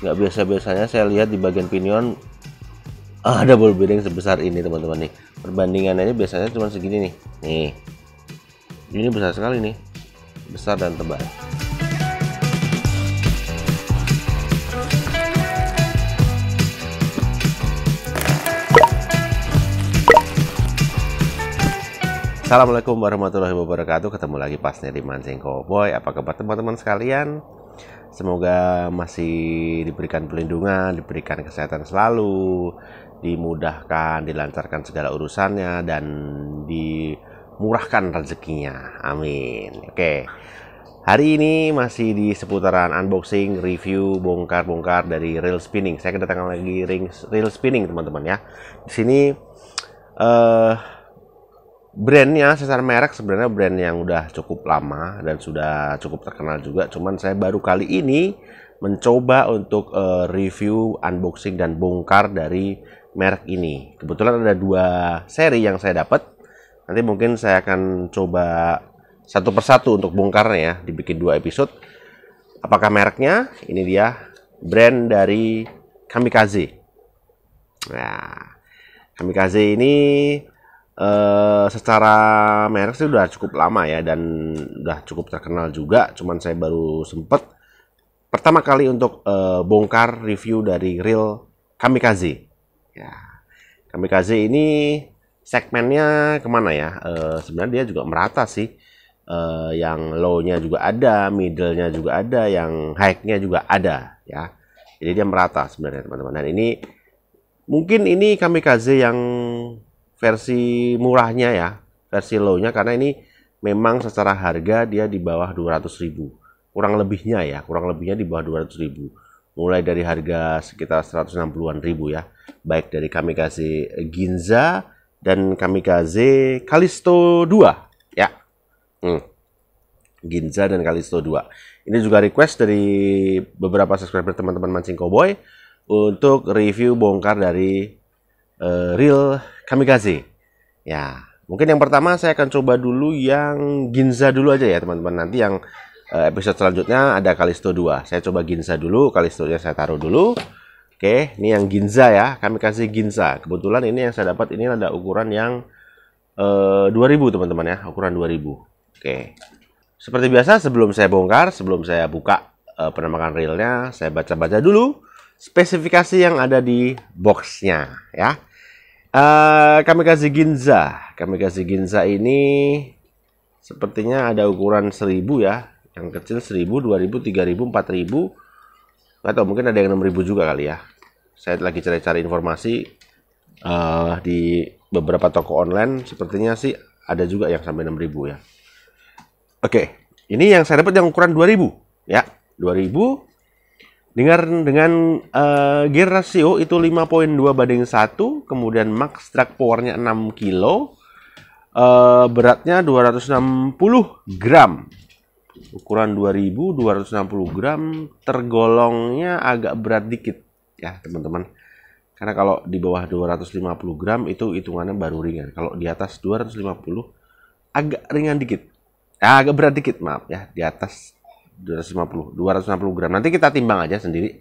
nggak biasa biasanya saya lihat di bagian pinion ah, ada ball bearing sebesar ini teman-teman nih perbandingannya biasanya cuma segini nih nih ini besar sekali nih besar dan tebal Assalamualaikum warahmatullahi wabarakatuh Ketemu lagi pasnya di Mancing Cowboy Apa kabar teman-teman sekalian? Semoga masih diberikan pelindungan, diberikan kesehatan selalu, dimudahkan, dilancarkan segala urusannya, dan dimurahkan rezekinya. Amin. Oke. Hari ini masih di seputaran unboxing, review, bongkar-bongkar dari Real spinning. Saya kedatangan lagi ring Real spinning, teman-teman ya. Di sini uh, brandnya sesar merek sebenarnya brand yang udah cukup lama dan sudah cukup terkenal juga cuman saya baru kali ini mencoba untuk uh, review unboxing dan bongkar dari merek ini kebetulan ada dua seri yang saya dapat nanti mungkin saya akan coba satu persatu untuk bongkarnya ya dibikin dua episode apakah mereknya ini dia brand dari Kamikaze nah Kamikaze ini Eh, secara merek sih udah cukup lama ya dan udah cukup terkenal juga cuman saya baru sempet pertama kali untuk uh, bongkar review dari Real Kamikaze ya Kamikaze ini segmennya kemana ya uh, sebenarnya dia juga merata sih uh, yang low-nya juga ada middle-nya juga ada yang high-nya juga ada ya jadi dia merata sebenarnya teman-teman dan ini mungkin ini kamikaze yang versi murahnya ya, versi low-nya karena ini memang secara harga dia di bawah ribu Kurang lebihnya ya, kurang lebihnya di bawah ribu Mulai dari harga sekitar 160-an ribu ya. Baik dari Kamikaze Ginza dan Kamikaze Kalisto 2 ya. Hmm. Ginza dan Kalisto 2. Ini juga request dari beberapa subscriber teman-teman Mancing Cowboy untuk review bongkar dari uh, real kamikaze. Ya, mungkin yang pertama saya akan coba dulu yang Ginza dulu aja ya teman-teman. Nanti yang uh, episode selanjutnya ada Kalisto 2. Saya coba Ginza dulu, Kalisto nya saya taruh dulu. Oke, ini yang Ginza ya, kami kasih Ginza. Kebetulan ini yang saya dapat ini ada ukuran yang uh, eh, 2000 teman-teman ya, ukuran 2000. Oke. Seperti biasa sebelum saya bongkar, sebelum saya buka uh, penampakan realnya, saya baca-baca dulu spesifikasi yang ada di boxnya ya. Uh, kamikaze Ginza. Kamikaze Ginza ini sepertinya ada ukuran 1000 ya. Yang kecil 1000, 2000, 3000, 4000. Nggak tahu, mungkin ada yang 6000 juga kali ya. Saya lagi cari-cari informasi uh, di beberapa toko online. Sepertinya sih ada juga yang sampai 6000 ya. Oke, okay. ini yang saya dapat yang ukuran 2000 ya. 2000 dengar dengan uh, gear ratio itu 5.2 banding 1, kemudian max drag powernya 6 kilo, uh, beratnya 260 gram, ukuran 2260 gram, tergolongnya agak berat dikit ya teman-teman. Karena kalau di bawah 250 gram itu hitungannya baru ringan. Kalau di atas 250 agak ringan dikit, ah, agak berat dikit maaf ya di atas 250 250 gram nanti kita timbang aja sendiri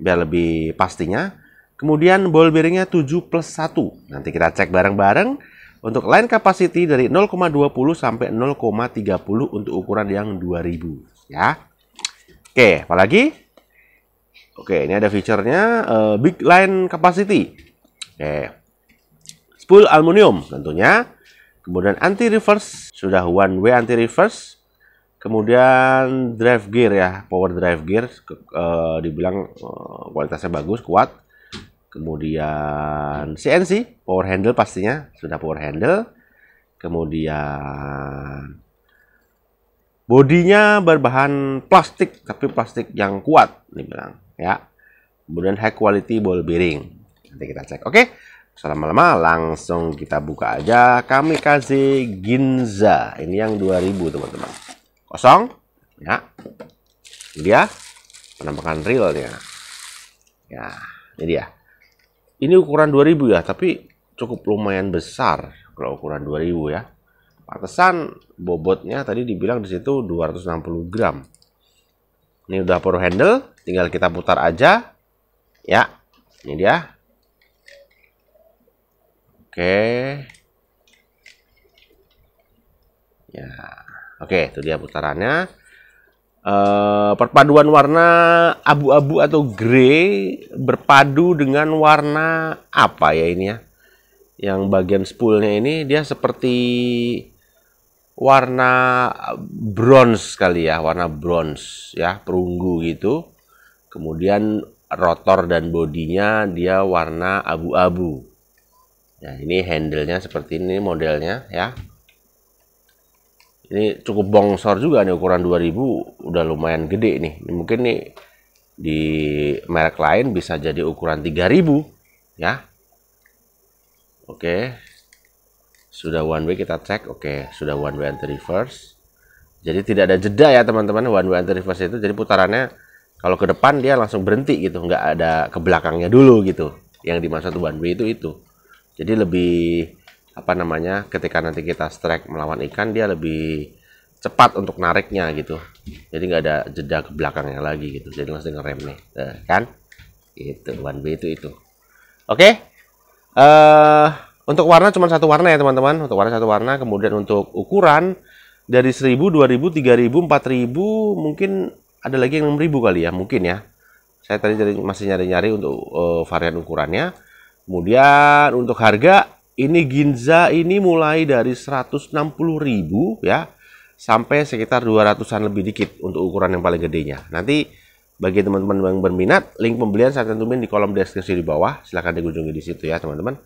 biar lebih pastinya kemudian ball bearingnya 7 plus 1 nanti kita cek bareng-bareng untuk line capacity dari 0,20 sampai 0,30 untuk ukuran yang 2000 ya oke apalagi oke ini ada fiturnya uh, eh, big line capacity oke spool aluminium tentunya kemudian anti reverse sudah one way anti reverse Kemudian drive gear ya, power drive gear e, dibilang e, kualitasnya bagus, kuat. Kemudian CNC, power handle pastinya, sudah power handle. Kemudian bodinya berbahan plastik tapi plastik yang kuat dibilang ya. Kemudian high quality ball bearing. Nanti kita cek. Oke. okay. lama-lama langsung kita buka aja Kami kasih Ginza. Ini yang 2000 teman-teman kosong ya ini dia penampakan realnya ya ini dia ini ukuran 2000 ya tapi cukup lumayan besar kalau ukuran 2000 ya pantesan bobotnya tadi dibilang di situ 260 gram ini udah power handle tinggal kita putar aja ya ini dia oke ya Oke, itu dia putarannya. Uh, perpaduan warna abu-abu atau grey berpadu dengan warna apa ya ini ya? Yang bagian spoolnya ini dia seperti warna bronze kali ya, warna bronze ya, perunggu gitu. Kemudian rotor dan bodinya dia warna abu-abu. Nah, ini handle-nya seperti ini modelnya ya. Ini cukup bongsor juga nih ukuran 2000 udah lumayan gede nih. Ini mungkin nih di merek lain bisa jadi ukuran 3000 ya. Oke. Sudah one way kita cek. Oke, sudah one way anti reverse. Jadi tidak ada jeda ya teman-teman one way anti reverse itu. Jadi putarannya kalau ke depan dia langsung berhenti gitu, nggak ada ke belakangnya dulu gitu. Yang dimaksud one way itu itu. Jadi lebih apa namanya ketika nanti kita strike melawan ikan dia lebih cepat untuk nariknya gitu jadi nggak ada jeda ke belakangnya lagi gitu jadi langsung ngerem nih eh, kan itu one b itu itu oke okay? uh, eh, untuk warna cuma satu warna ya teman-teman untuk warna satu warna kemudian untuk ukuran dari 1000 2000 3000 4000 mungkin ada lagi yang 6000 kali ya mungkin ya saya tadi masih nyari-nyari untuk uh, varian ukurannya kemudian untuk harga ini Ginza ini mulai dari 160.000 ya sampai sekitar 200-an lebih dikit untuk ukuran yang paling gedenya. Nanti bagi teman-teman yang berminat, link pembelian saya cantumin di kolom deskripsi di bawah. Silahkan dikunjungi di situ ya teman-teman.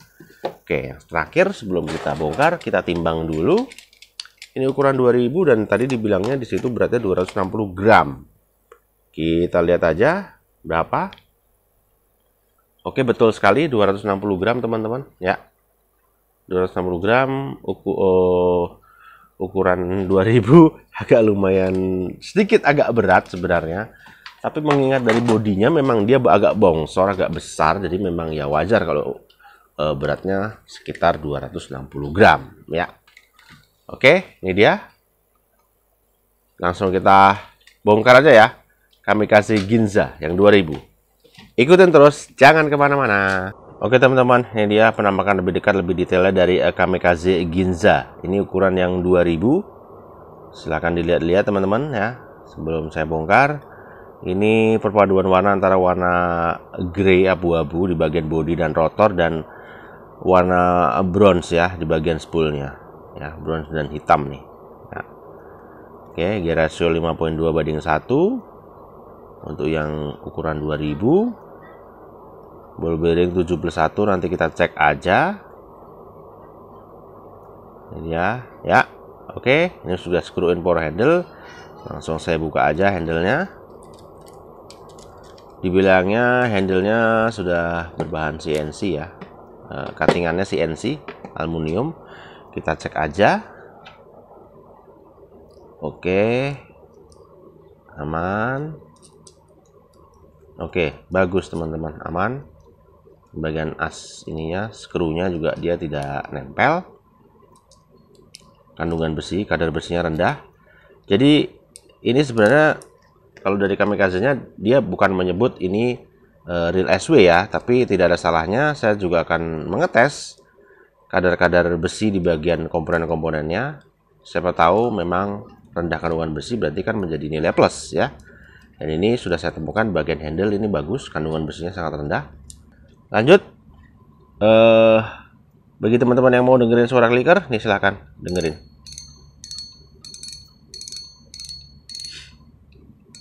Oke, yang terakhir sebelum kita bongkar, kita timbang dulu. Ini ukuran 2000 dan tadi dibilangnya di situ beratnya 260 gram. Kita lihat aja berapa. Oke, betul sekali 260 gram teman-teman ya. 260 gram uku, uh, ukuran 2000 agak lumayan sedikit agak berat sebenarnya tapi mengingat dari bodinya memang dia agak bongsor agak besar jadi memang ya wajar kalau uh, beratnya sekitar 260 gram ya oke ini dia langsung kita bongkar aja ya kami kasih Ginza yang 2000 ikutin terus jangan kemana-mana Oke teman-teman, ini dia penampakan lebih dekat, lebih detailnya dari eh, Kamikaze Ginza. Ini ukuran yang 2000. Silahkan dilihat-lihat teman-teman ya. Sebelum saya bongkar, ini perpaduan warna antara warna grey abu-abu di bagian body dan rotor dan warna bronze ya di bagian spoolnya. Ya, bronze dan hitam nih. Ya. Oke, gear ratio 5.2 banding 1 untuk yang ukuran 2000 ball bearing 71 nanti kita cek aja ini ya ya oke ini sudah screw in power handle langsung saya buka aja handlenya dibilangnya handlenya sudah berbahan CNC ya e, eh, CNC aluminium kita cek aja oke aman oke bagus teman-teman aman bagian as ininya skrunya juga dia tidak nempel kandungan besi kadar besinya rendah jadi ini sebenarnya kalau dari kamikazenya dia bukan menyebut ini uh, real SW ya tapi tidak ada salahnya saya juga akan mengetes kadar-kadar besi di bagian komponen-komponennya siapa tahu memang rendah kandungan besi berarti kan menjadi nilai plus ya dan ini sudah saya temukan bagian handle ini bagus kandungan besinya sangat rendah lanjut eh bagi teman-teman yang mau dengerin suara clicker nih silahkan dengerin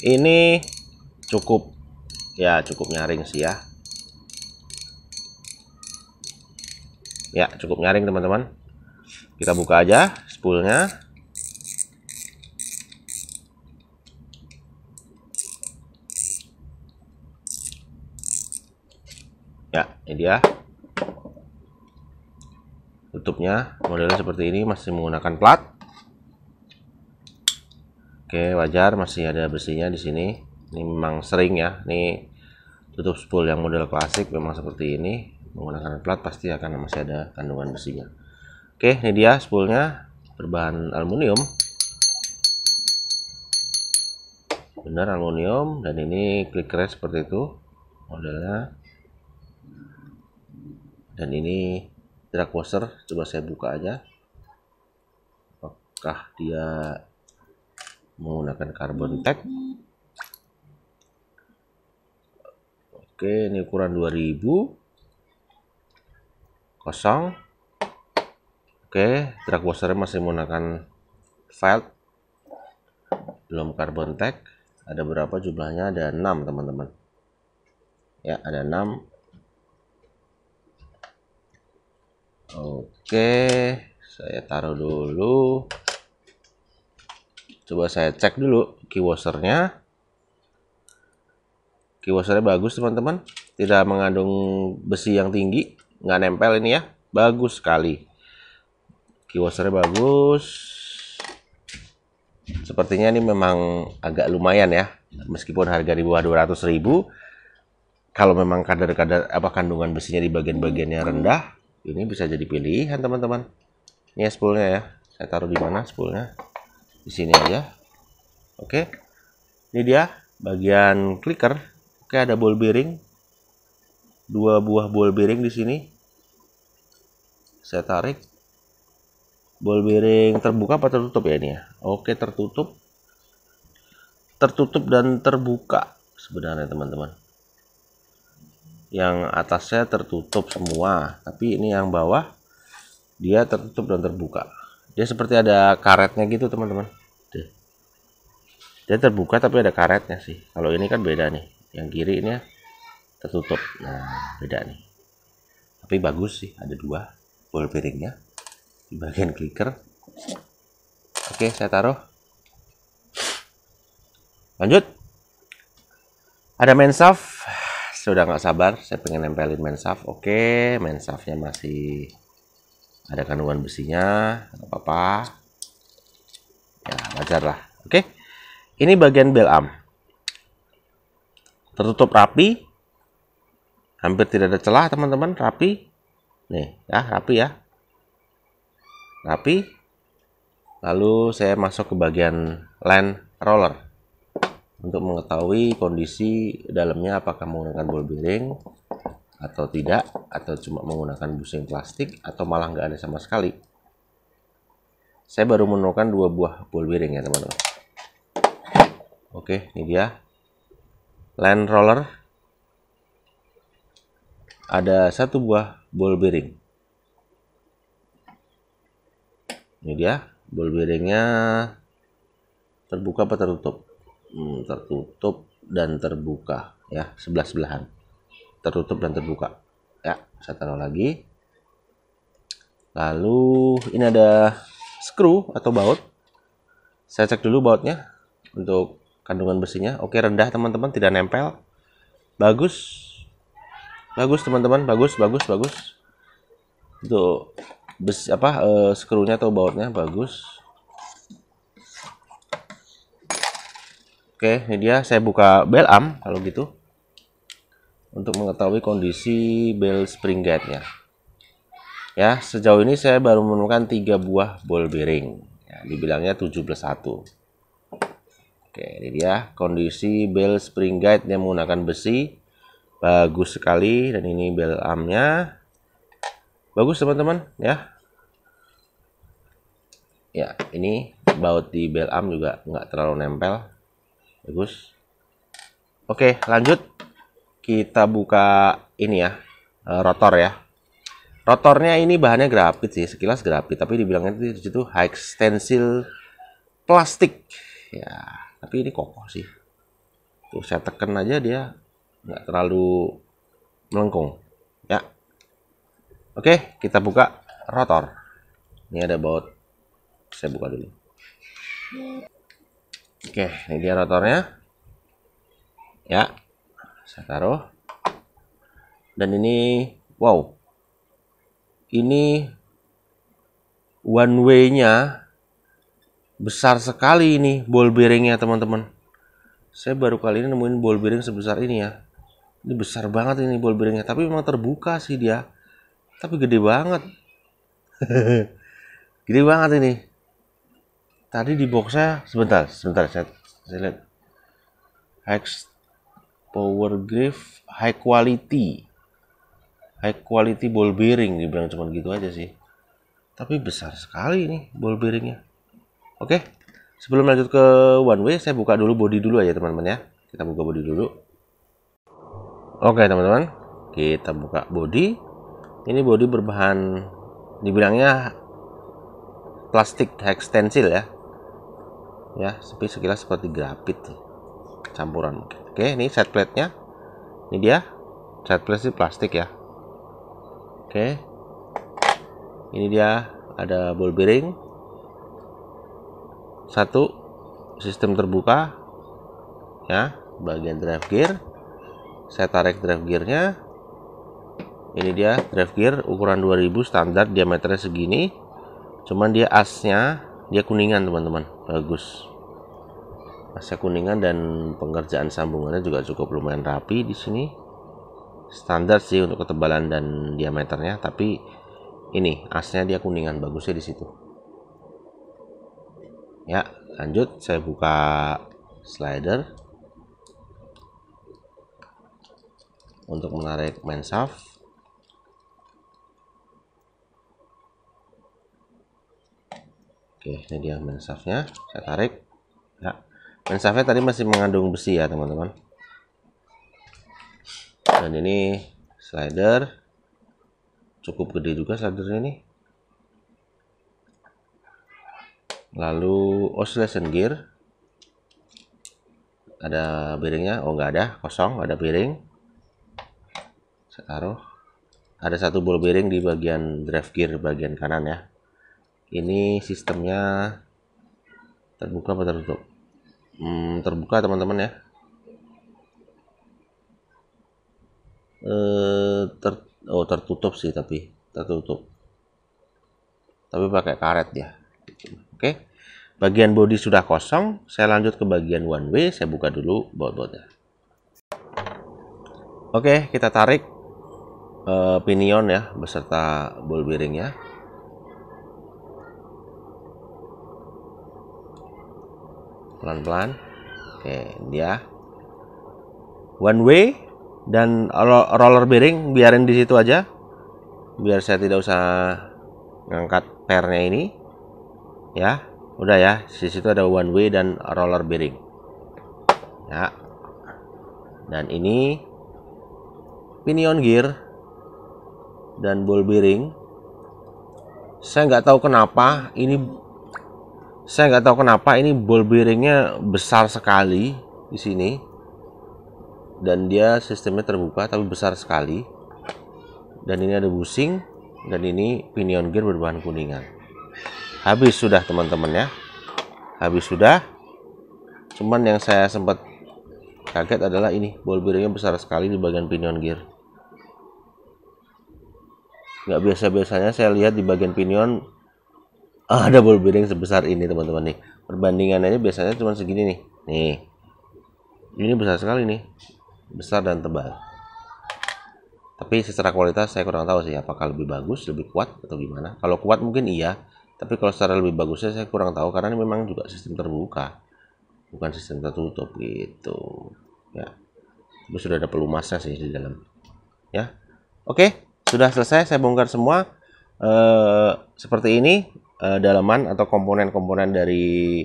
ini cukup ya cukup nyaring sih ya ya cukup nyaring teman-teman kita buka aja spoolnya ya ini dia tutupnya modelnya seperti ini masih menggunakan plat oke wajar masih ada besinya di sini ini memang sering ya ini tutup spool yang model klasik memang seperti ini menggunakan plat pasti akan masih ada kandungan besinya oke ini dia spoolnya berbahan aluminium benar aluminium dan ini clicker seperti itu modelnya dan ini drag washer coba saya buka aja apakah dia menggunakan carbon tag oke ini ukuran 2000 kosong oke drag washer masih menggunakan felt belum carbon tag ada berapa jumlahnya ada 6 teman-teman ya ada 6 oke saya taruh dulu coba saya cek dulu keywashernya keywashernya bagus teman-teman tidak mengandung besi yang tinggi nggak nempel ini ya bagus sekali keywashernya bagus sepertinya ini memang agak lumayan ya meskipun harga di bawah 200 ribu kalau memang kadar-kadar apa kandungan besinya di bagian bagiannya rendah ini bisa jadi pilihan teman-teman ini ya spoolnya ya saya taruh di mana spoolnya di sini aja oke ini dia bagian clicker oke ada ball bearing dua buah ball bearing di sini saya tarik ball bearing terbuka atau tertutup ya ini ya oke tertutup tertutup dan terbuka sebenarnya teman-teman yang atasnya tertutup semua tapi ini yang bawah dia tertutup dan terbuka dia seperti ada karetnya gitu teman-teman dia terbuka tapi ada karetnya sih kalau ini kan beda nih yang kiri ini ya, tertutup nah beda nih tapi bagus sih ada dua ball piringnya di bagian clicker oke saya taruh lanjut ada main shaft saya udah nggak sabar saya pengen nempelin mensaf oke mensafnya masih ada kandungan besinya nggak apa-apa ya wajar lah oke ini bagian bel arm tertutup rapi hampir tidak ada celah teman-teman rapi nih ya rapi ya rapi lalu saya masuk ke bagian land roller untuk mengetahui kondisi dalamnya apakah menggunakan ball bearing atau tidak atau cuma menggunakan busing plastik atau malah nggak ada sama sekali saya baru menemukan dua buah ball bearing ya teman-teman oke ini dia land roller ada satu buah ball bearing ini dia ball bearingnya terbuka atau tertutup hmm, tertutup dan terbuka ya sebelah sebelahan tertutup dan terbuka ya saya taruh lagi lalu ini ada screw atau baut saya cek dulu bautnya untuk kandungan besinya oke rendah teman-teman tidak nempel bagus bagus teman-teman bagus bagus bagus untuk besi apa uh, skrunya atau bautnya bagus Oke, ini dia saya buka bell arm kalau gitu. Untuk mengetahui kondisi bell spring guide-nya. Ya, sejauh ini saya baru menemukan tiga buah ball bearing. Ya, dibilangnya 171. Oke, ini dia kondisi bell spring guide yang menggunakan besi. Bagus sekali dan ini bell arm-nya Bagus teman-teman ya. Ya, ini baut di bell arm juga nggak terlalu nempel bagus oke lanjut kita buka ini ya eh, rotor ya rotornya ini bahannya grafit sih sekilas grafit tapi dibilangnya itu itu high stencil plastik ya tapi ini kokoh sih tuh saya tekan aja dia nggak terlalu melengkung ya oke kita buka rotor ini ada baut saya buka dulu Oke, ini dia rotornya. Ya, saya taruh. Dan ini, wow. Ini one way-nya besar sekali ini ball bearing-nya, teman-teman. Saya baru kali ini nemuin ball bearing sebesar ini ya. Ini besar banget ini ball bearing-nya. tapi memang terbuka sih dia. Tapi gede banget. gede banget ini tadi di boxnya sebentar sebentar saya, saya lihat high power grip high quality high quality ball bearing dibilang cuma gitu aja sih tapi besar sekali ini ball bearingnya oke sebelum lanjut ke one way saya buka dulu body dulu aja teman-teman ya kita buka body dulu oke teman-teman kita buka body ini body berbahan dibilangnya plastik hex stencil ya ya tapi sekilas seperti grafit campuran oke ini set plate nya ini dia set plate sih plastik ya oke ini dia ada ball bearing satu sistem terbuka ya bagian drive gear saya tarik drive gearnya ini dia drive gear ukuran 2000 standar diameternya segini cuman dia asnya dia kuningan teman-teman bagus masa kuningan dan pengerjaan sambungannya juga cukup lumayan rapi di sini standar sih untuk ketebalan dan diameternya tapi ini asnya dia kuningan bagusnya di situ ya lanjut saya buka slider untuk menarik main shaft Oke, ini dia mensafnya. Saya tarik. Ya. Mensafnya tadi masih mengandung besi ya, teman-teman. Dan ini slider. Cukup gede juga slider ini. Lalu oscillation gear. Ada bearingnya? Oh, nggak ada. Kosong, nggak ada bearing. Saya taruh. Ada satu ball bearing di bagian drive gear bagian kanan ya ini sistemnya terbuka atau tertutup hmm, terbuka teman-teman ya eh, ter oh tertutup sih tapi tertutup tapi pakai karet ya oke bagian body sudah kosong saya lanjut ke bagian one way saya buka dulu baut-bautnya. oke kita tarik eh, pinion ya beserta ball bearingnya pelan-pelan oke dia one way dan roller bearing biarin di situ aja biar saya tidak usah ngangkat pernya ini ya udah ya di situ ada one way dan roller bearing ya dan ini pinion gear dan ball bearing saya nggak tahu kenapa ini saya nggak tahu kenapa ini ball bearingnya besar sekali di sini dan dia sistemnya terbuka tapi besar sekali dan ini ada busing dan ini pinion gear berbahan kuningan habis sudah teman-teman ya habis sudah cuman yang saya sempat kaget adalah ini ball bearingnya besar sekali di bagian pinion gear nggak biasa-biasanya saya lihat di bagian pinion Ah, ada ball bearing sebesar ini teman-teman nih perbandingannya biasanya cuma segini nih nih ini besar sekali nih besar dan tebal tapi secara kualitas saya kurang tahu sih apakah lebih bagus lebih kuat atau gimana kalau kuat mungkin iya tapi kalau secara lebih bagusnya saya kurang tahu karena ini memang juga sistem terbuka bukan sistem tertutup gitu ya tapi sudah ada pelumasnya sih di dalam ya oke sudah selesai saya bongkar semua eh seperti ini uh, dalaman atau komponen-komponen dari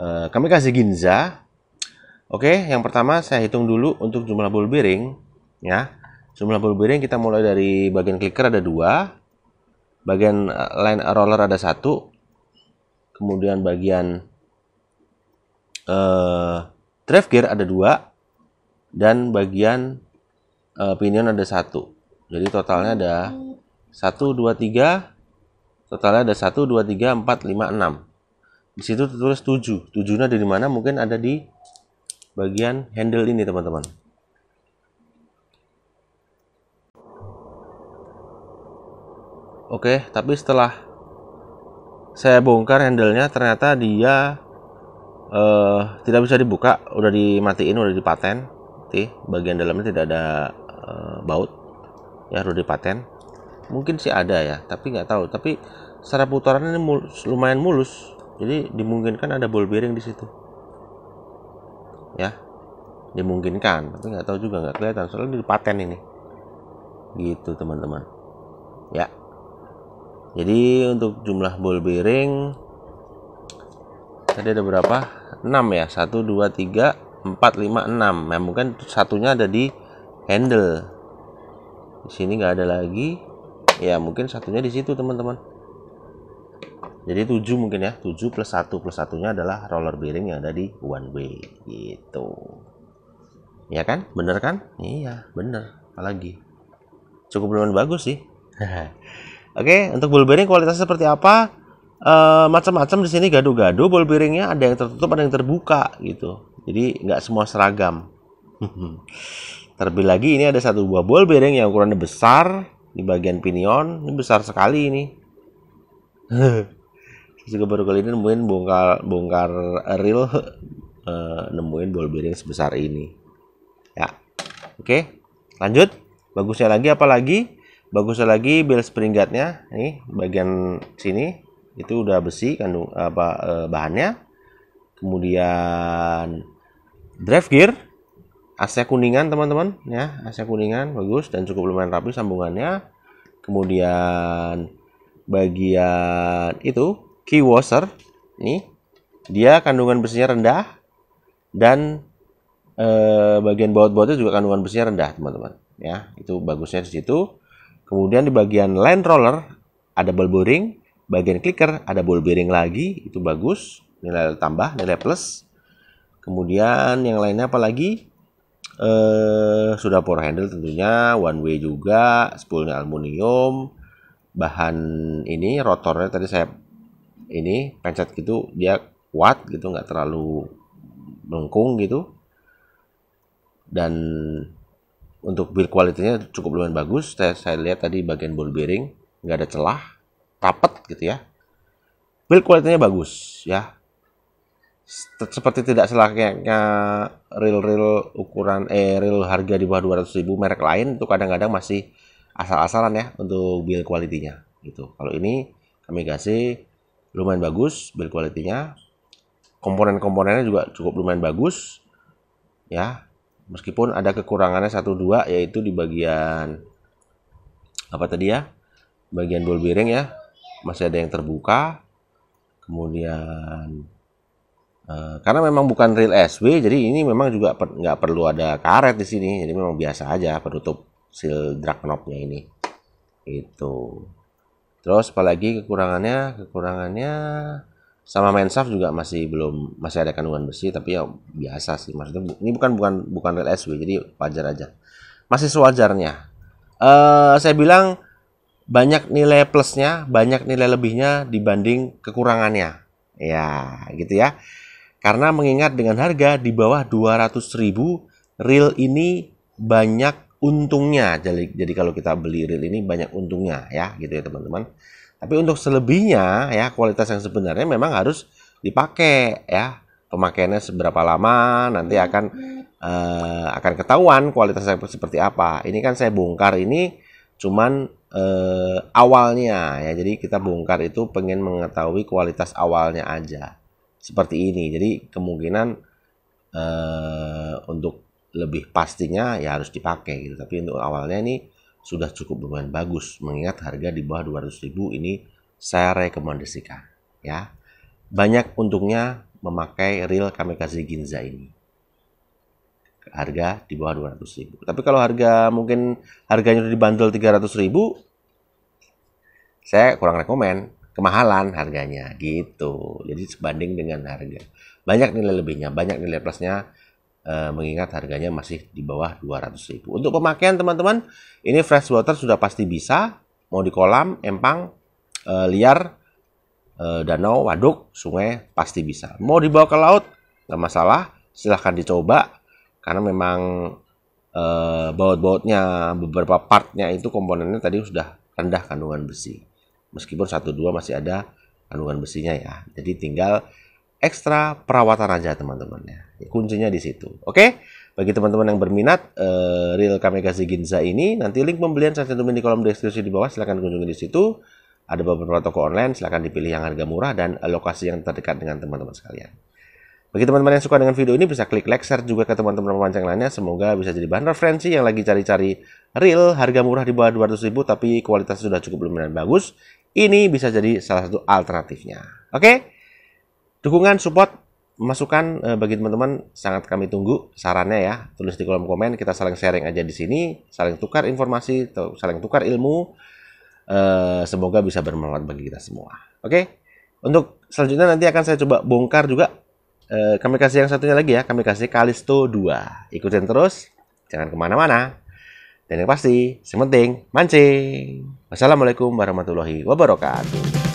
uh, kami kasih ginza. Oke, okay, yang pertama saya hitung dulu untuk jumlah ball bearing ya. Jumlah ball bearing kita mulai dari bagian clicker ada dua, bagian eh, line roller ada satu, kemudian bagian uh, drive gear ada dua, dan bagian uh, pinion ada satu. Jadi totalnya ada satu, dua, tiga, Totalnya ada 1, 2, 3, 4, 5, 6. Di situ tertulis 7. 7-nya dari mana? Mungkin ada di bagian handle ini, teman-teman. Oke, tapi setelah saya bongkar handle-nya, ternyata dia eh, tidak bisa dibuka. Udah dimatiin, udah dipaten. Bagian dalamnya tidak ada eh, baut. Ya, udah dipaten mungkin sih ada ya tapi nggak tahu tapi secara putaran ini mulus, lumayan mulus jadi dimungkinkan ada ball bearing di situ ya dimungkinkan tapi nggak tahu juga nggak kelihatan soalnya di paten ini gitu teman-teman ya jadi untuk jumlah ball bearing tadi ada berapa 6 ya 1 2 3 4 5 6 nah mungkin satunya ada di handle di sini nggak ada lagi ya mungkin satunya di situ teman-teman jadi 7 mungkin ya 7 plus 1 plus satunya adalah roller bearing yang ada di one way gitu ya kan bener kan iya bener apalagi cukup lumayan bagus sih oke untuk ball bearing kualitasnya seperti apa e, macam-macam di sini gaduh-gaduh ball bearingnya ada yang tertutup ada yang terbuka gitu jadi nggak semua seragam terlebih lagi ini ada satu buah ball bearing yang ukurannya besar di bagian pinion ini besar sekali ini saya juga baru kali ini nemuin bongkar bongkar real uh, eh, nemuin ball bearing sebesar ini ya oke okay. lanjut bagusnya lagi apa lagi bagusnya lagi bel nya nih bagian sini itu udah besi kandung apa uh, bahannya kemudian drive gear Asnya kuningan teman-teman ya, asnya kuningan bagus dan cukup lumayan rapi sambungannya. Kemudian bagian itu key washer nih dia kandungan besinya rendah dan eh, bagian baut-bautnya juga kandungan besinya rendah teman-teman ya itu bagusnya di situ kemudian di bagian line roller ada ball bearing bagian clicker ada ball bearing lagi itu bagus nilai tambah nilai plus kemudian yang lainnya apa lagi eh, sudah power handle tentunya one way juga spoolnya aluminium bahan ini rotornya tadi saya ini pencet gitu dia kuat gitu nggak terlalu melengkung gitu dan untuk build kualitinya cukup lumayan bagus saya, saya lihat tadi bagian ball bearing nggak ada celah rapet gitu ya build kualitinya bagus ya seperti tidak selaknya real-real ukuran eh real harga di bawah 200 ribu merek lain itu kadang-kadang masih asal-asalan ya untuk build quality-nya gitu. Kalau ini kami kasih lumayan bagus build quality-nya. Komponen-komponennya juga cukup lumayan bagus ya. Meskipun ada kekurangannya satu dua yaitu di bagian apa tadi ya? Bagian ball bearing ya. Masih ada yang terbuka. Kemudian Eh, karena memang bukan real SW, jadi ini memang juga per, nggak perlu ada karet di sini, jadi memang biasa aja penutup seal drag knobnya ini. Itu. Terus apalagi kekurangannya, kekurangannya sama main shaft juga masih belum masih ada kandungan besi, tapi ya biasa sih. Maksudnya ini bukan bukan bukan real SW, jadi wajar aja. Masih sewajarnya. Uh, saya bilang banyak nilai plusnya, banyak nilai lebihnya dibanding kekurangannya. Ya, gitu ya. Karena mengingat dengan harga di bawah 200 ribu, reel ini banyak untungnya. Jadi, jadi kalau kita beli real ini banyak untungnya ya gitu ya teman-teman. Tapi untuk selebihnya ya kualitas yang sebenarnya memang harus dipakai ya. Pemakaiannya seberapa lama nanti akan uh, akan ketahuan kualitasnya seperti apa. Ini kan saya bongkar ini cuman uh, awalnya ya jadi kita bongkar itu pengen mengetahui kualitas awalnya aja seperti ini. Jadi kemungkinan eh, untuk lebih pastinya ya harus dipakai gitu. Tapi untuk awalnya ini sudah cukup lumayan bagus mengingat harga di bawah 200.000 ini saya rekomendasikan ya. Banyak untungnya memakai real kamikaze ginza ini harga di bawah 200.000. Tapi kalau harga mungkin harganya udah dibanderol 300.000 saya kurang rekomen kemahalan harganya gitu. Jadi sebanding dengan harga. Banyak nilai lebihnya, banyak nilai plusnya e, mengingat harganya masih di bawah 200.000. Untuk pemakaian teman-teman, ini fresh water sudah pasti bisa mau di kolam, empang, e, liar, e, danau, waduk, sungai pasti bisa. Mau dibawa ke laut nggak masalah, silahkan dicoba karena memang baut-bautnya beberapa partnya itu komponennya tadi sudah rendah kandungan besi meskipun satu dua masih ada kandungan besinya ya. Jadi tinggal ekstra perawatan aja teman-teman ya. Kuncinya di situ. Oke? Bagi teman-teman yang berminat uh, real Kamikaze Ginza ini, nanti link pembelian saya cantumin di kolom deskripsi di bawah, silahkan kunjungi di situ. Ada beberapa toko online, silahkan dipilih yang harga murah dan lokasi yang terdekat dengan teman-teman sekalian. Bagi teman-teman yang suka dengan video ini bisa klik like, share juga ke teman-teman pemancing lainnya. Semoga bisa jadi bahan referensi yang lagi cari-cari real harga murah di bawah 200 ribu tapi kualitas sudah cukup lumayan bagus, ini bisa jadi salah satu alternatifnya. Oke? Okay? Dukungan, support, masukan eh, bagi teman-teman sangat kami tunggu sarannya ya. Tulis di kolom komen, kita saling sharing aja di sini, saling tukar informasi, atau saling tukar ilmu. Eh, semoga bisa bermanfaat bagi kita semua. Oke? Okay? Untuk selanjutnya nanti akan saya coba bongkar juga eh, kami kasih yang satunya lagi ya, kami kasih Kalisto 2. Ikutin terus, jangan kemana-mana. Dan yang pasti, sementing mancing. Wassalamualaikum warahmatullahi wabarakatuh.